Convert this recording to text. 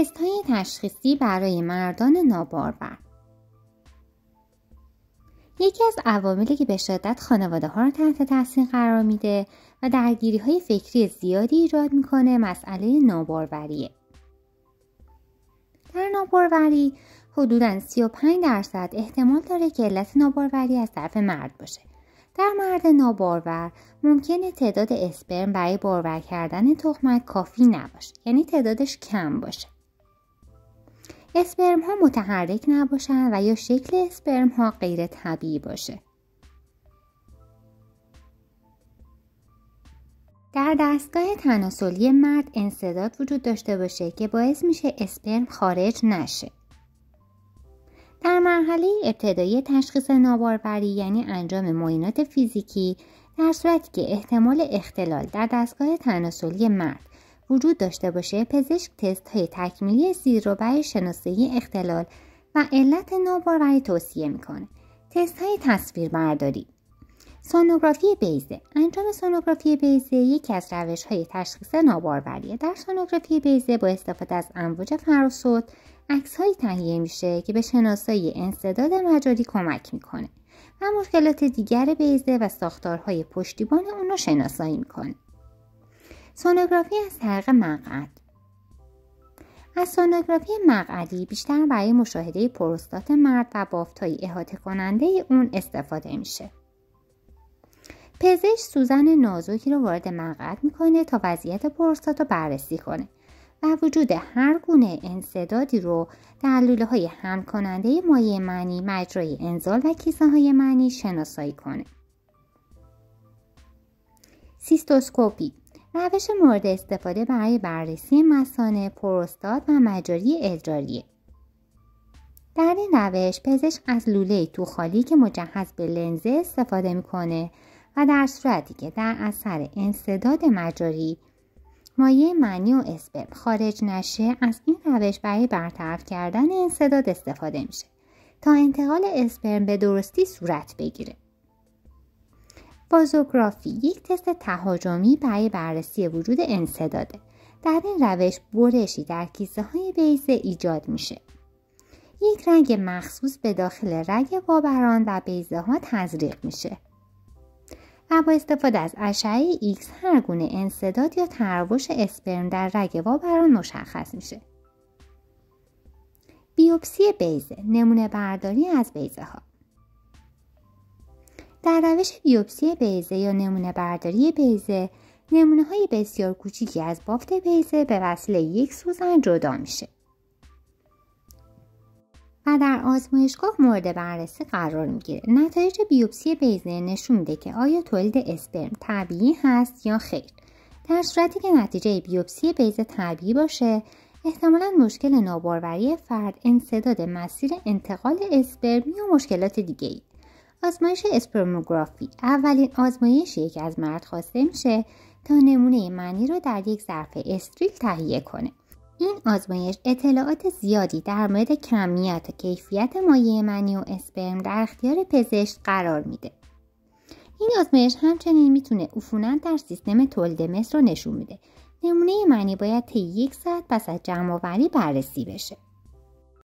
تست های تشخیصی برای مردان نابارور یکی از عواملی که به شدت خانواده ها را تحت تاثیر قرار میده و درگیری های فکری زیادی ایجاد میکنه مسئله ناباروریه. در ناباروری حدوداً 35 درصد احتمال داره که علت ناباروری از طرف مرد باشه. در مرد نابارور ممکنه تعداد اسپرم برای بارور کردن تخمک کافی نباشه یعنی تعدادش کم باشه اسپرم ها متحرک نباشن و یا شکل اسپرم ها غیر طبیعی باشه. در دستگاه تناسلی مرد انصداد وجود داشته باشه که باعث میشه اسپرم خارج نشه. در مرحله ابتدایی تشخیص ناباروری یعنی انجام معاینات فیزیکی در صورتی که احتمال اختلال در دستگاه تناسلی مرد وجود داشته باشه پزشک تست های تکمیلی زیر رو برای شناسایی اختلال و علت ناباروری توصیه میکنه تست های تصویر برداری سونوگرافی بیزه انجام سونوگرافی بیزه یکی از روش های تشخیص ناباروریه در سونوگرافی بیزه با استفاده از امواج فراصوت عکس تهیه میشه که به شناسایی انصداد مجاری کمک میکنه و مشکلات دیگر بیزه و ساختارهای پشتیبان اون رو شناسایی میکنه سونوگرافی از طریق مقعد از سونوگرافی مقعدی بیشتر برای مشاهده پروستات مرد و بافتهای احاطه کننده اون استفاده میشه. پزشک سوزن نازکی رو وارد مقعد میکنه تا وضعیت پروستات رو بررسی کنه و وجود هر گونه انصدادی رو در لوله های هم کننده مایع معنی مجرای انزال و کیسه های معنی شناسایی کنه. سیستوسکوپی روش مورد استفاده برای بررسی مسانه، پروستات و مجاری ادراریه. در این روش پزشک از لوله تو خالی که مجهز به لنزه استفاده میکنه و در صورتی که در اثر انصداد مجاری مایه معنی و اسپرم خارج نشه از این روش برای برطرف کردن انصداد استفاده میشه تا انتقال اسپرم به درستی صورت بگیره. بازوگرافی یک تست تهاجمی برای بررسی وجود انصداده در این روش برشی در کیسه های بیزه ایجاد میشه یک رنگ مخصوص به داخل رگ وابران و بیزه ها تزریق میشه و با استفاده از اشعه ایکس هر گونه انصداد یا تراوش اسپرم در رگ وابران مشخص میشه. بیوپسی بیزه نمونه برداری از بیزه ها در روش بیوپسی بیزه یا نمونه برداری بیزه نمونه های بسیار کوچیکی از بافت بیزه به وسیله یک سوزن جدا میشه و در آزمایشگاه مورد بررسی قرار میگیره نتایج بیوپسی بیزه نشون میده که آیا تولید اسپرم طبیعی هست یا خیر در صورتی که نتیجه بیوپسی بیزه طبیعی باشه احتمالا مشکل ناباروری فرد انصداد مسیر انتقال اسپرم یا مشکلات دیگه آزمایش اسپرموگرافی، اولین آزمایشیه که از مرد خواسته میشه تا نمونه منی رو در یک ظرف استریل تهیه کنه این آزمایش اطلاعات زیادی در مورد کمیت و کیفیت مایع منی و اسپرم در اختیار پزشک قرار میده این آزمایش همچنین میتونه عفونت در سیستم تولید مثل رو نشون میده نمونه منی باید طی یک ساعت پس از جمعآوری بررسی بشه